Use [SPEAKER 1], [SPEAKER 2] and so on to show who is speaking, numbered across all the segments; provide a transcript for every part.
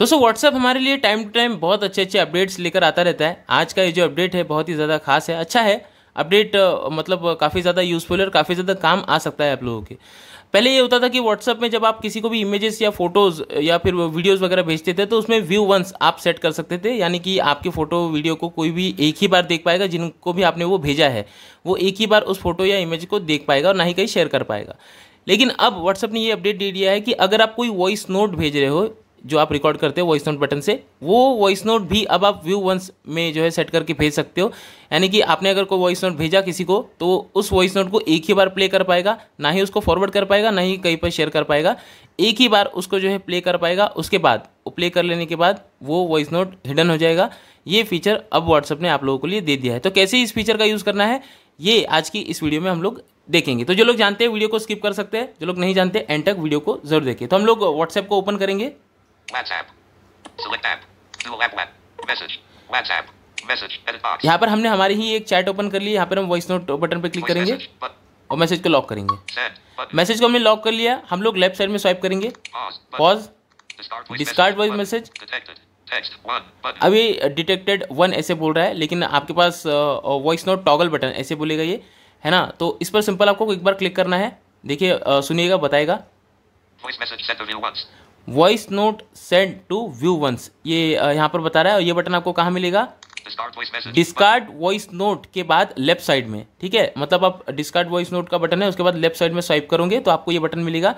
[SPEAKER 1] दोस्तों व्हाट्सएप हमारे लिए टाइम टू टाइम बहुत अच्छे अच्छे अपडेट्स लेकर आता रहता है आज का ये जो अपडेट है बहुत ही ज़्यादा खास है अच्छा है अपडेट मतलब काफ़ी ज़्यादा यूज़फुल और काफ़ी ज़्यादा काम आ सकता है आप लोगों के पहले ये होता था कि व्हाट्सएप में जब आप किसी को भी इमेजेस या फोटोज़ या फिर वीडियोज़ वगैरह भेजते थे तो उसमें व्यू वंस आप सेट कर सकते थे यानी कि आपकी फ़ोटो वीडियो को कोई भी एक ही बार देख पाएगा जिनको भी आपने वो भेजा है वो एक ही बार उस फोटो या इमेज को देख पाएगा और ना ही कहीं शेयर कर पाएगा लेकिन अब व्हाट्सएप ने ये अपडेट दे दिया है कि अगर आप कोई वॉइस नोट भेज रहे हो जो आप रिकॉर्ड करते हो वॉइस नोट बटन से वो वॉइस नोट भी अब आप व्यू वंस में जो है सेट करके भेज सकते हो यानी कि आपने अगर कोई वॉइस नोट भेजा किसी को तो उस वॉइस नोट को एक ही बार प्ले कर पाएगा ना ही उसको फॉरवर्ड कर पाएगा ना ही कहीं पर शेयर कर पाएगा एक ही बार उसको जो है प्ले कर पाएगा उसके बाद वो प्ले कर लेने के बाद वो वॉइस नोट हिडन हो जाएगा ये फीचर अब व्हाट्सअप ने आप लोगों के लिए दे दिया है तो कैसे इस फीचर का यूज़ करना है ये आज की इस वीडियो में हम लोग देखेंगे तो जो लोग जानते हैं वीडियो को स्किप कर सकते हैं जो लोग नहीं जानते एंड तक वीडियो को जरूर देखें तो हम लोग व्हाट्सएप को ओपन करेंगे
[SPEAKER 2] WhatsApp. Select app. Dual app web. Message. WhatsApp. Message. Edit box.
[SPEAKER 1] यहाँ पर हमने हमारी ही एक चैट ओपन कर ली यहाँ पर हम वॉइस नोट बटन पर क्लिक करेंगे
[SPEAKER 2] और मैसेज को लॉक
[SPEAKER 1] करेंगे मैसेज को हमने लॉक कर लिया हम लोग लेफ्ट साइड में स्वाइप करेंगे पॉज डिस्कार्ड वॉइस मैसेज अभी डिटेक्टेड वन ऐसे बोल रहा है लेकिन आपके पास वॉइस नोट टॉगल बटन ऐसे बोलेगा ये है ना तो इस पर सिंपल आपको एक बार क्लिक करना है देखिए सुनिएगा बताएगा voice note send to view once ये यहाँ पर बता रहा है और ये बटन आपको कहाँ मिलेगा डिस्कार्ड वॉइस नोट के बाद लेफ्ट साइड में ठीक है मतलब आप डिस्कार्ड वॉइस नोट का बटन है उसके बाद लेफ्ट साइड में स्वाइप करोगे तो आपको ये बटन मिलेगा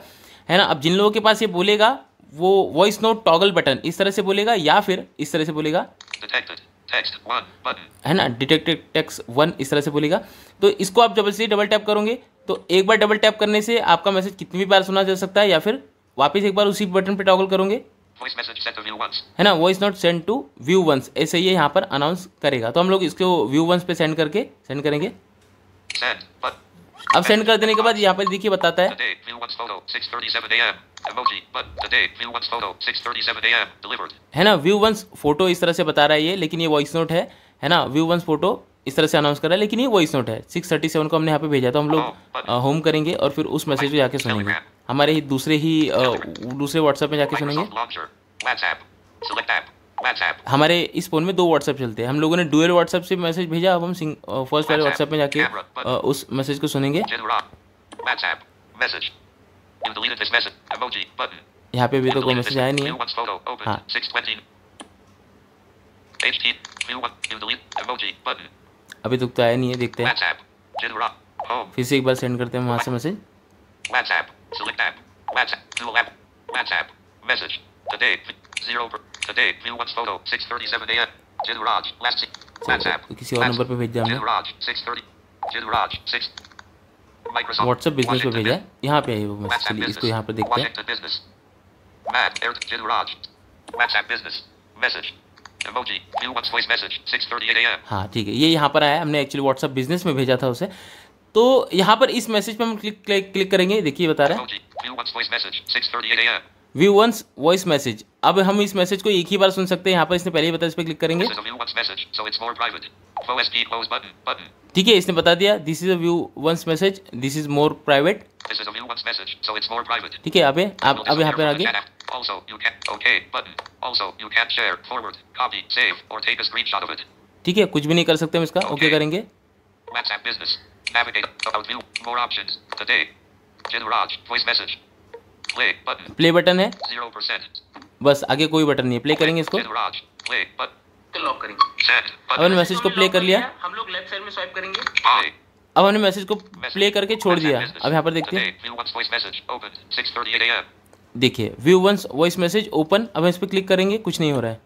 [SPEAKER 1] है ना अब जिन लोगों के पास ये बोलेगा वो वॉइस नोट टॉगल बटन इस तरह से बोलेगा या फिर इस तरह से बोलेगा है ना डिटेक्टेड टेक्स वन इस तरह से बोलेगा तो इसको आप जबरदस्ती से डबल टैप करोगे तो एक बार डबल टैप करने से आपका मैसेज कितनी भी बार सुना जा सकता है या फिर वापस एक बार उसी बटन पे टॉगल करोगे है ना voice note send to view once ऐसे ये यहाँ पर अनाउंस करेगा तो हम लोग इसको व्यू वंस पे सेंड करके सेंड करेंगे अब सेंड कर देने के बाद यहाँ पर देखिए बताता है है ना व्यू वंस फोटो इस तरह से बता रहा है ये लेकिन ये वॉइस नोट है है ना व्यू वंस फोटो इस तरह से अनाउंस कर रहा है लेकिन ये वॉइस नोट है सिक्स थर्टी सेवन को हमने यहाँ पे भेजा तो हम लोग होम oh, करेंगे और फिर उस मैसेज को जाके सुनेंगे हमारे ही दूसरे ही दूसरे व्हाट्सएप में जाके सुनेंगे हमारे इस फ़ोन में दो व्हाट्सएप चलते हैं हम लोगों ने डुअल व्हाट्सएप से मैसेज भेजा अब हम फर्स्ट वाले व्हाट्सएप में जाके उस मैसेज को सुनेंगे
[SPEAKER 2] यहाँ पे अभी तो कोई मैसेज आया नहीं है हाँ
[SPEAKER 1] अभी तो, तो आया नहीं है देखते हैं फिर से एक बार सेंड करते हैं वहाँ से message Select app. WhatsApp. Dual app. WhatsApp. Message.
[SPEAKER 2] Today. Zero. Today. View one photo. 6:37 a.m. Jill Raj. Last. Seen. WhatsApp.
[SPEAKER 1] किसी और नंबर पे भेज दिया हमने. Jill
[SPEAKER 2] Raj. 6:30. Jill Raj. 6. Microsoft. WhatsApp business पे भेजा
[SPEAKER 1] है. यहाँ पे आई वो मैसेज. चलिए इसको यहाँ पे देखते
[SPEAKER 2] हैं. Matt. Jill Raj. WhatsApp business. Message. Emoji, voice message, 6:38 a.m.
[SPEAKER 1] हाँ ठीक है ये यहाँ पर आया हमने एक्चुअली व्हाट्सअप बिजनेस में भेजा था उसे तो यहाँ पर इस मैसेज पर हम क्लिक क्लिक, क्लिक करेंगे देखिए बता रहे व्यू वंस वॉइस मैसेज अब हम इस मैसेज को एक ही बार सुन सकते हैं यहाँ पर इसने पहले ही बताया इस पर क्लिक करेंगे ठीक है इसने बता दिया this is a view once message this is more private
[SPEAKER 2] ठीक है यहाँ पे आप अब यहाँ पर आगे
[SPEAKER 1] ठीक है कुछ भी नहीं कर सकते हम इसका ओके okay करेंगे
[SPEAKER 2] Navigate. About view. More options. Voice message. Play button. Play button है. Zero percent.
[SPEAKER 1] बस आगे कोई बटन नहीं प्ले करेंगे इसको अब हमने मैसेज को प्ले कर लिया हम लोग लेफ्ट साइड में स्वाइप करेंगे अब हमने मैसेज को प्ले करके छोड़ दिया अब यहाँ पर देखते हैं देखिए view once voice message open अब हम इस पर क्लिक करेंगे कुछ नहीं हो रहा है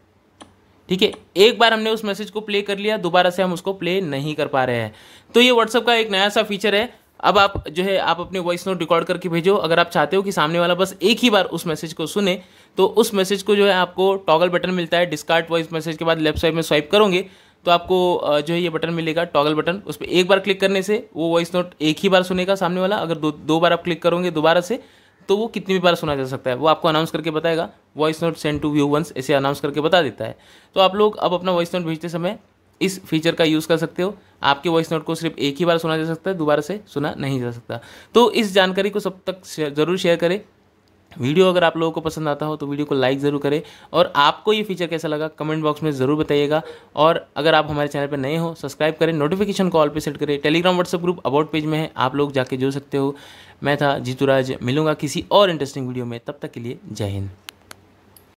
[SPEAKER 1] ठीक है एक बार हमने उस मैसेज को प्ले कर लिया दोबारा से हम उसको प्ले नहीं कर पा रहे हैं तो ये व्हाट्सअप का एक नया सा फीचर है अब आप जो है आप अपने वॉइस नोट रिकॉर्ड करके भेजो अगर आप चाहते हो कि सामने वाला बस एक ही बार उस मैसेज को सुने तो उस मैसेज को जो है आपको टॉगल बटन मिलता है डिस्कार्ड वॉइस मैसेज के बाद लेफ्ट साइड में स्वाइप करोगे तो आपको जो है ये बटन मिलेगा टॉगल बटन उस पर एक बार क्लिक करने से वो वॉइस नोट एक ही बार सुनेगा सामने वाला अगर दो दो बार आप क्लिक करोगे दोबारा से तो वो कितनी भी बार सुना जा सकता है वो आपको अनाउंस करके बताएगा voice note send to view once ऐसे अनाउंस करके बता देता है तो आप लोग अब अपना वॉइस नोट भेजते समय इस फीचर का यूज़ कर सकते हो आपके वॉइस नोट को सिर्फ एक ही बार सुना जा सकता है दोबारा से सुना नहीं जा सकता तो इस जानकारी को सब तक ज़रूर शेयर करें वीडियो अगर आप लोगों को पसंद आता हो तो वीडियो को लाइक ज़रूर करें और आपको ये फीचर कैसा लगा कमेंट बॉक्स में ज़रूर बताइएगा और अगर आप हमारे चैनल पर नए हो सब्सक्राइब करें नोटिफिकेशन कॉल पर सेट करें Telegram WhatsApp group about page में है आप लोग जाके जुड़ सकते हो मैं था जीतूराज मिलूंगा किसी और इंटरेस्टिंग वीडियो में तब तक के लिए जय हिंद